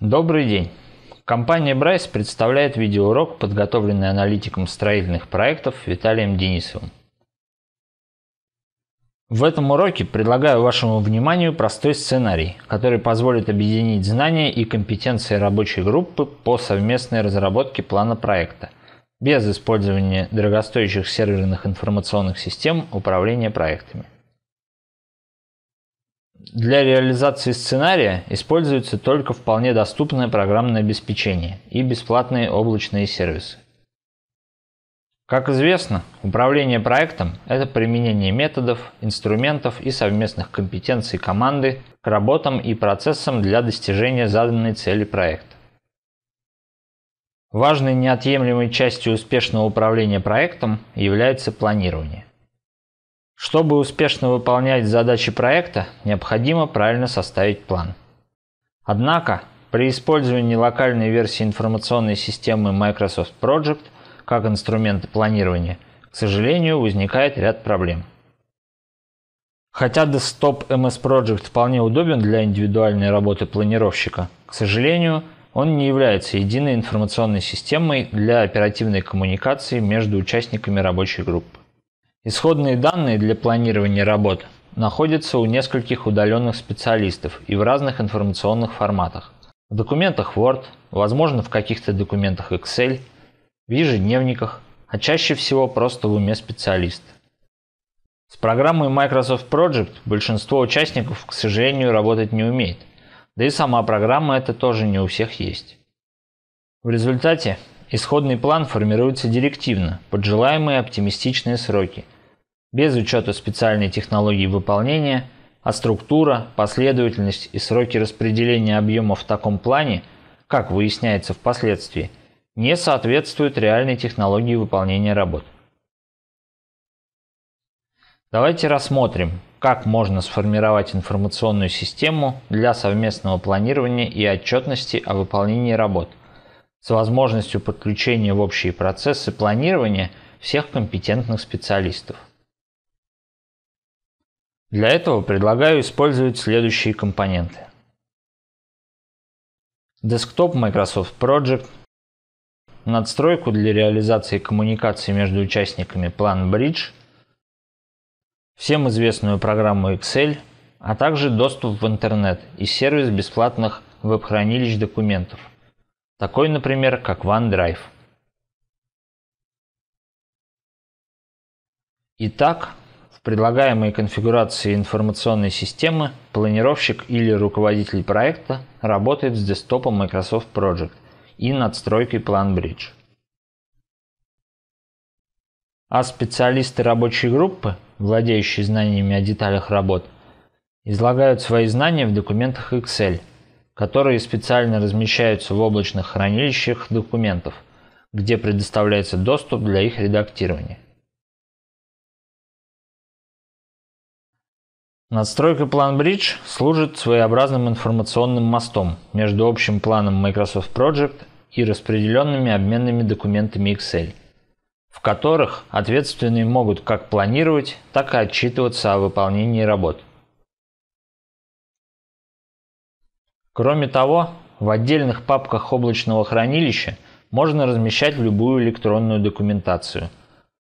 Добрый день! Компания Брайс представляет видеоурок, подготовленный аналитиком строительных проектов Виталием Денисовым. В этом уроке предлагаю вашему вниманию простой сценарий, который позволит объединить знания и компетенции рабочей группы по совместной разработке плана проекта, без использования дорогостоящих серверных информационных систем управления проектами. Для реализации сценария используется только вполне доступное программное обеспечение и бесплатные облачные сервисы. Как известно, управление проектом – это применение методов, инструментов и совместных компетенций команды к работам и процессам для достижения заданной цели проекта. Важной неотъемлемой частью успешного управления проектом является планирование. Чтобы успешно выполнять задачи проекта, необходимо правильно составить план. Однако, при использовании локальной версии информационной системы Microsoft Project как инструмента планирования, к сожалению, возникает ряд проблем. Хотя десктоп MS Project вполне удобен для индивидуальной работы планировщика, к сожалению, он не является единой информационной системой для оперативной коммуникации между участниками рабочей группы. Исходные данные для планирования работ находятся у нескольких удаленных специалистов и в разных информационных форматах. В документах Word, возможно в каких-то документах Excel, в ежедневниках, а чаще всего просто в уме специалиста. С программой Microsoft Project большинство участников, к сожалению, работать не умеет. Да и сама программа это тоже не у всех есть. В результате Исходный план формируется директивно, под желаемые оптимистичные сроки, без учета специальной технологии выполнения, а структура, последовательность и сроки распределения объема в таком плане, как выясняется впоследствии, не соответствуют реальной технологии выполнения работ. Давайте рассмотрим, как можно сформировать информационную систему для совместного планирования и отчетности о выполнении работ – с возможностью подключения в общие процессы планирования всех компетентных специалистов. Для этого предлагаю использовать следующие компоненты. Десктоп Microsoft Project, надстройку для реализации коммуникации между участниками Plan Bridge, всем известную программу Excel, а также доступ в интернет и сервис бесплатных веб-хранилищ документов такой, например, как OneDrive. Итак, в предлагаемой конфигурации информационной системы планировщик или руководитель проекта работает с десктопом Microsoft Project и надстройкой PlanBridge. А специалисты рабочей группы, владеющие знаниями о деталях работ, излагают свои знания в документах Excel – которые специально размещаются в облачных хранилищах документов, где предоставляется доступ для их редактирования. Надстройка план Bridge служит своеобразным информационным мостом между общим планом Microsoft Project и распределенными обменными документами Excel, в которых ответственные могут как планировать, так и отчитываться о выполнении работ. Кроме того, в отдельных папках облачного хранилища можно размещать любую электронную документацию,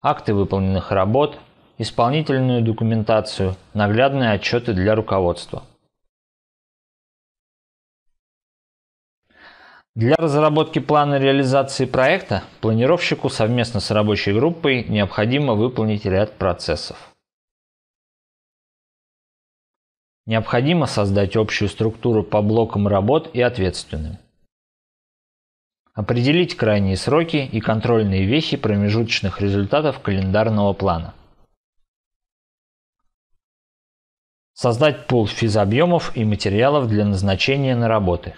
акты выполненных работ, исполнительную документацию, наглядные отчеты для руководства. Для разработки плана реализации проекта планировщику совместно с рабочей группой необходимо выполнить ряд процессов. Необходимо создать общую структуру по блокам работ и ответственным. Определить крайние сроки и контрольные вехи промежуточных результатов календарного плана. Создать пул физобъемов и материалов для назначения на работы.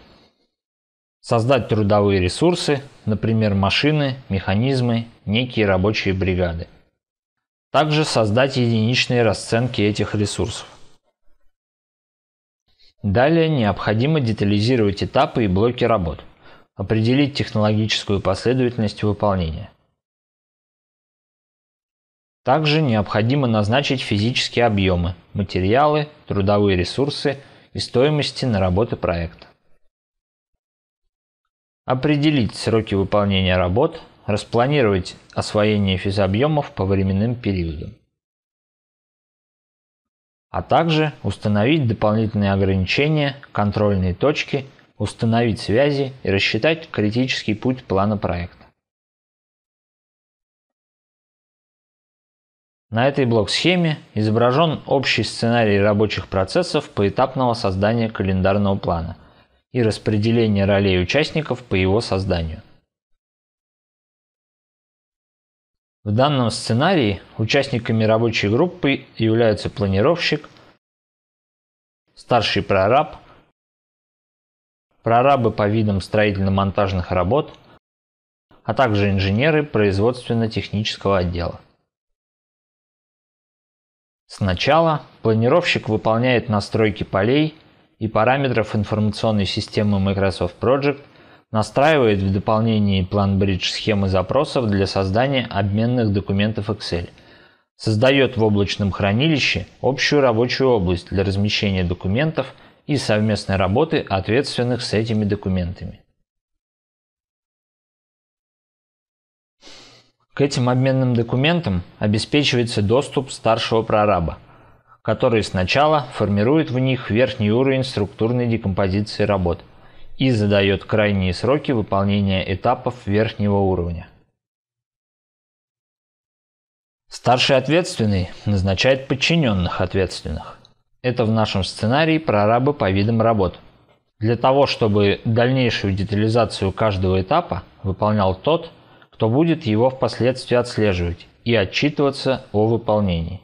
Создать трудовые ресурсы, например, машины, механизмы, некие рабочие бригады. Также создать единичные расценки этих ресурсов. Далее необходимо детализировать этапы и блоки работ, определить технологическую последовательность выполнения. Также необходимо назначить физические объемы, материалы, трудовые ресурсы и стоимости на работы проекта. Определить сроки выполнения работ, распланировать освоение физобъемов по временным периодам а также установить дополнительные ограничения, контрольные точки, установить связи и рассчитать критический путь плана проекта. На этой блок-схеме изображен общий сценарий рабочих процессов поэтапного создания календарного плана и распределение ролей участников по его созданию. В данном сценарии участниками рабочей группы являются планировщик, старший прораб, прорабы по видам строительно-монтажных работ, а также инженеры производственно-технического отдела. Сначала планировщик выполняет настройки полей и параметров информационной системы Microsoft Project – настраивает в дополнении план бридж схемы запросов для создания обменных документов Excel, создает в облачном хранилище общую рабочую область для размещения документов и совместной работы ответственных с этими документами. К этим обменным документам обеспечивается доступ старшего прораба, который сначала формирует в них верхний уровень структурной декомпозиции работ и задает крайние сроки выполнения этапов верхнего уровня. Старший ответственный назначает подчиненных ответственных. Это в нашем сценарии прорабы по видам работ. Для того, чтобы дальнейшую детализацию каждого этапа выполнял тот, кто будет его впоследствии отслеживать и отчитываться о выполнении.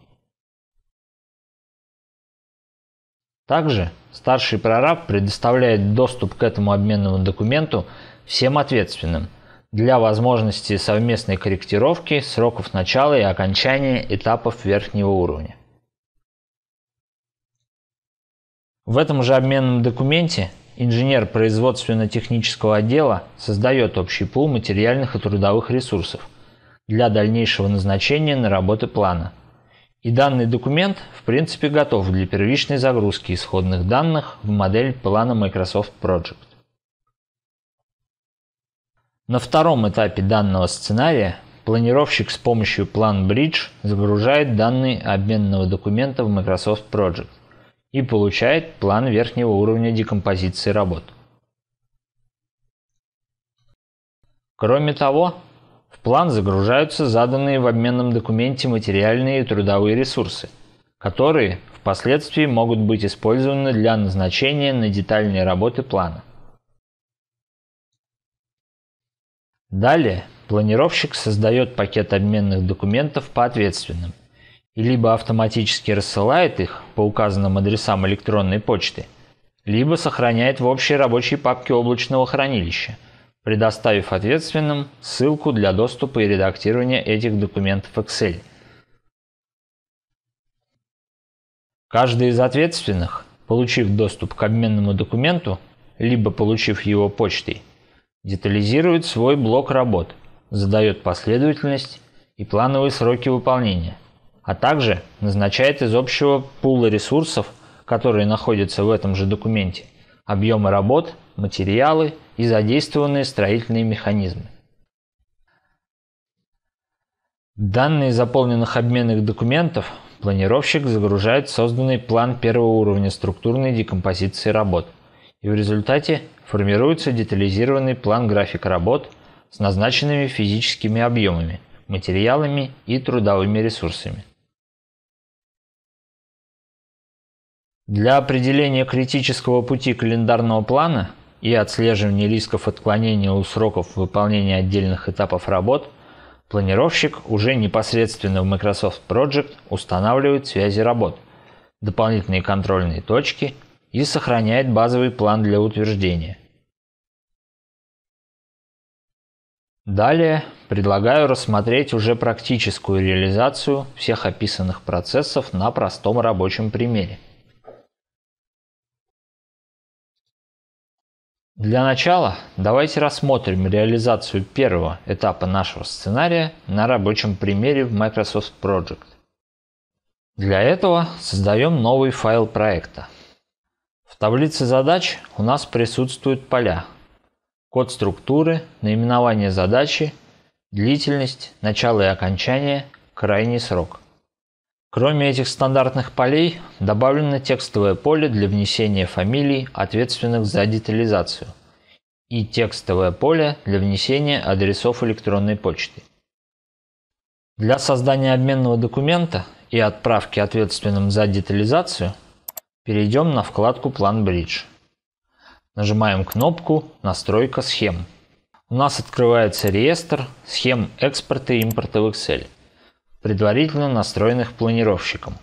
Также старший прораб предоставляет доступ к этому обменному документу всем ответственным для возможности совместной корректировки сроков начала и окончания этапов верхнего уровня. В этом же обменном документе инженер производственно-технического отдела создает общий пул материальных и трудовых ресурсов для дальнейшего назначения на работы плана – и данный документ в принципе готов для первичной загрузки исходных данных в модель плана Microsoft Project. На втором этапе данного сценария планировщик с помощью Plan Bridge загружает данные обменного документа в Microsoft Project и получает план верхнего уровня декомпозиции работ. Кроме того, в план загружаются заданные в обменном документе материальные и трудовые ресурсы, которые впоследствии могут быть использованы для назначения на детальные работы плана. Далее планировщик создает пакет обменных документов по ответственным и либо автоматически рассылает их по указанным адресам электронной почты, либо сохраняет в общей рабочей папке облачного хранилища – предоставив ответственным ссылку для доступа и редактирования этих документов Excel. Каждый из ответственных, получив доступ к обменному документу, либо получив его почтой, детализирует свой блок работ, задает последовательность и плановые сроки выполнения, а также назначает из общего пула ресурсов, которые находятся в этом же документе, объемы работ, материалы и задействованные строительные механизмы. Данные заполненных обменных документов планировщик загружает созданный план первого уровня структурной декомпозиции работ, и в результате формируется детализированный план графика работ с назначенными физическими объемами, материалами и трудовыми ресурсами. Для определения критического пути календарного плана и отслеживание рисков отклонения у сроков выполнения отдельных этапов работ, планировщик уже непосредственно в Microsoft Project устанавливает связи работ, дополнительные контрольные точки и сохраняет базовый план для утверждения. Далее предлагаю рассмотреть уже практическую реализацию всех описанных процессов на простом рабочем примере. Для начала давайте рассмотрим реализацию первого этапа нашего сценария на рабочем примере в Microsoft Project. Для этого создаем новый файл проекта. В таблице задач у нас присутствуют поля код структуры, наименование задачи, длительность, начало и окончание, крайний срок. Кроме этих стандартных полей, добавлено текстовое поле для внесения фамилий, ответственных за детализацию, и текстовое поле для внесения адресов электронной почты. Для создания обменного документа и отправки ответственным за детализацию перейдем на вкладку «План Бридж». Нажимаем кнопку «Настройка схем». У нас открывается реестр схем экспорта и импорта в Excel предварительно настроенных планировщиком.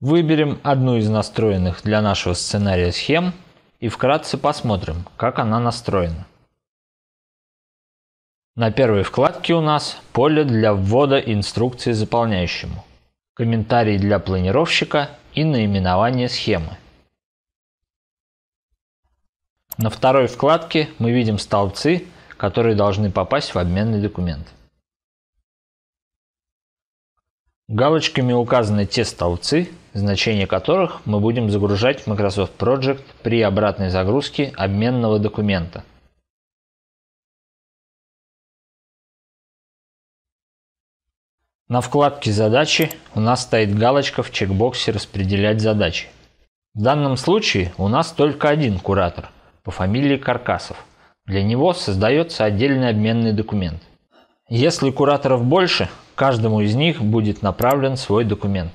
Выберем одну из настроенных для нашего сценария схем и вкратце посмотрим, как она настроена. На первой вкладке у нас поле для ввода инструкции заполняющему, комментарий для планировщика и наименование схемы. На второй вкладке мы видим столбцы, которые должны попасть в обменный документ. Галочками указаны те столбцы, значения которых мы будем загружать в Microsoft Project при обратной загрузке обменного документа. На вкладке «Задачи» у нас стоит галочка в чекбоксе «Распределять задачи». В данном случае у нас только один куратор по фамилии Каркасов. Для него создается отдельный обменный документ. Если кураторов больше, каждому из них будет направлен свой документ.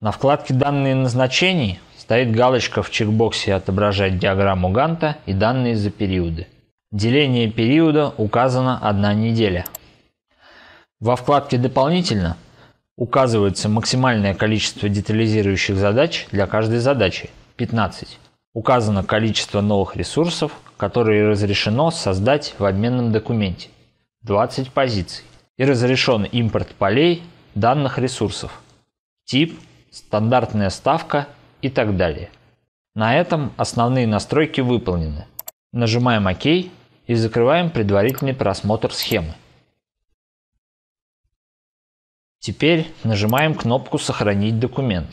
На вкладке «Данные назначений» стоит галочка в чекбоксе «Отображать диаграмму Ганта» и «Данные за периоды». Деление периода указано одна неделя. Во вкладке «Дополнительно» указывается максимальное количество детализирующих задач для каждой задачи – 15. Указано количество новых ресурсов, которые разрешено создать в обменном документе. 20 позиций и разрешен импорт полей данных ресурсов, тип, стандартная ставка и так далее. На этом основные настройки выполнены. Нажимаем ОК и закрываем предварительный просмотр схемы. Теперь нажимаем кнопку «Сохранить документ».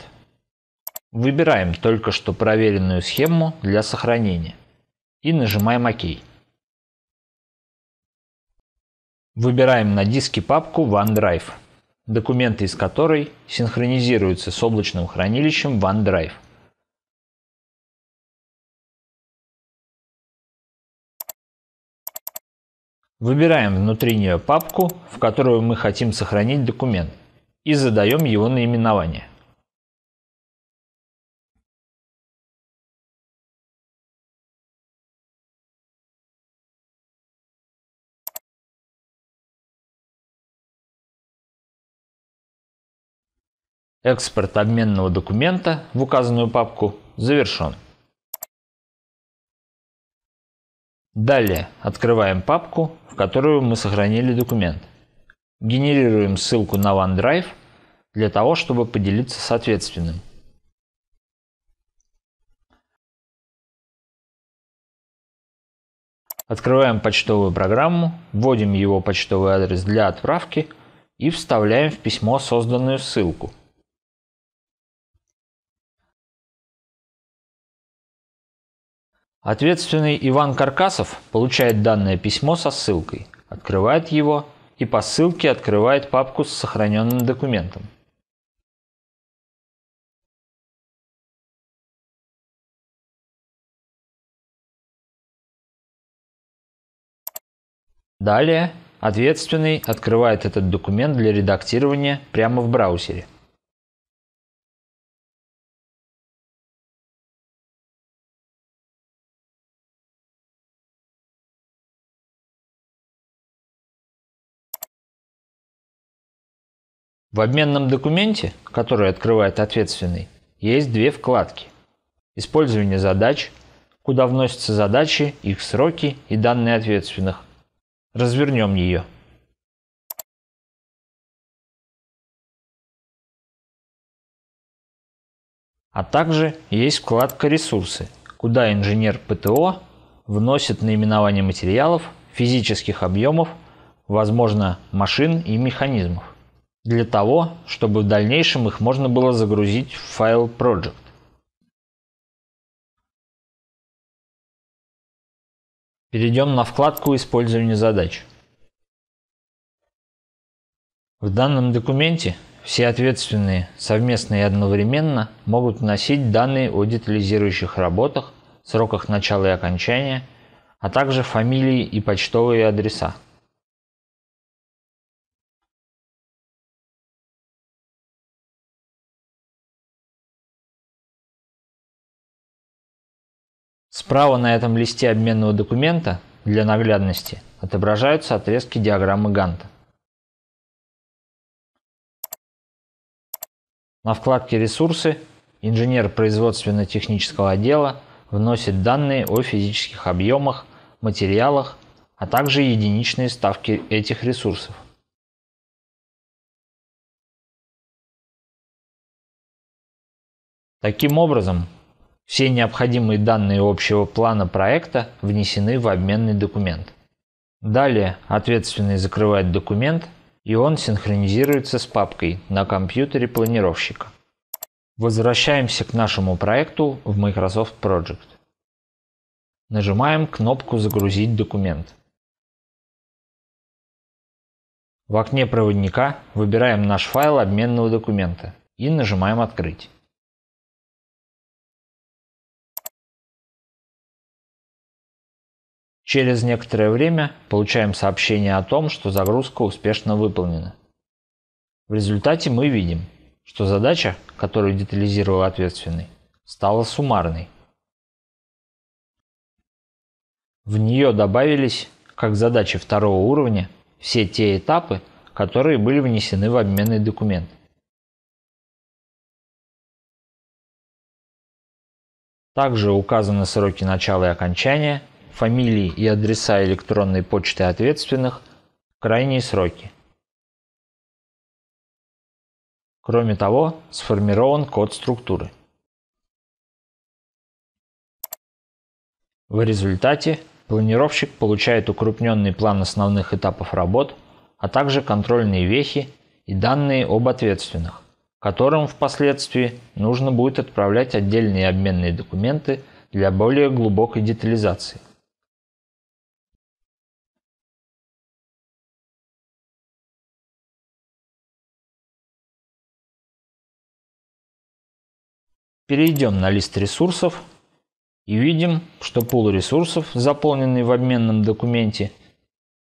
Выбираем только что проверенную схему для сохранения и нажимаем OK. Выбираем на диске папку OneDrive, документы из которой синхронизируются с облачным хранилищем OneDrive. Выбираем внутри нее папку, в которую мы хотим сохранить документ и задаем его наименование. Экспорт обменного документа в указанную папку завершен. Далее открываем папку, в которую мы сохранили документ. Генерируем ссылку на OneDrive для того, чтобы поделиться соответственным. Открываем почтовую программу, вводим его почтовый адрес для отправки и вставляем в письмо созданную ссылку – Ответственный Иван Каркасов получает данное письмо со ссылкой, открывает его и по ссылке открывает папку с сохраненным документом. Далее ответственный открывает этот документ для редактирования прямо в браузере. В обменном документе, который открывает ответственный, есть две вкладки. Использование задач, куда вносятся задачи, их сроки и данные ответственных. Развернем ее. А также есть вкладка «Ресурсы», куда инженер ПТО вносит наименование материалов, физических объемов, возможно, машин и механизмов для того, чтобы в дальнейшем их можно было загрузить в файл project. Перейдем на вкладку «Использование задач». В данном документе все ответственные совместно и одновременно могут вносить данные о детализирующих работах, сроках начала и окончания, а также фамилии и почтовые адреса. Справа на этом листе обменного документа для наглядности отображаются отрезки диаграммы Ганта. На вкладке «Ресурсы» инженер производственно-технического отдела вносит данные о физических объемах, материалах, а также единичные ставки этих ресурсов. Таким образом, все необходимые данные общего плана проекта внесены в обменный документ. Далее ответственный закрывает документ, и он синхронизируется с папкой на компьютере планировщика. Возвращаемся к нашему проекту в Microsoft Project. Нажимаем кнопку «Загрузить документ». В окне проводника выбираем наш файл обменного документа и нажимаем «Открыть». Через некоторое время получаем сообщение о том, что загрузка успешно выполнена. В результате мы видим, что задача, которую детализировал ответственный, стала суммарной. В нее добавились, как задачи второго уровня, все те этапы, которые были внесены в обменный документ. Также указаны сроки начала и окончания – фамилии и адреса электронной почты ответственных в крайние сроки. Кроме того, сформирован код структуры. В результате планировщик получает укрупненный план основных этапов работ, а также контрольные вехи и данные об ответственных, которым впоследствии нужно будет отправлять отдельные обменные документы для более глубокой детализации. Перейдем на лист ресурсов и видим, что пул ресурсов, заполненный в обменном документе,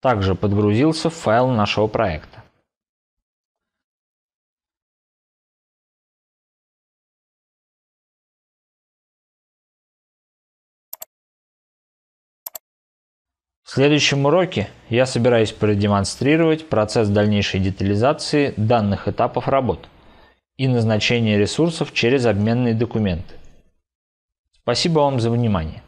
также подгрузился в файл нашего проекта. В следующем уроке я собираюсь продемонстрировать процесс дальнейшей детализации данных этапов работы и назначение ресурсов через обменные документы. Спасибо вам за внимание.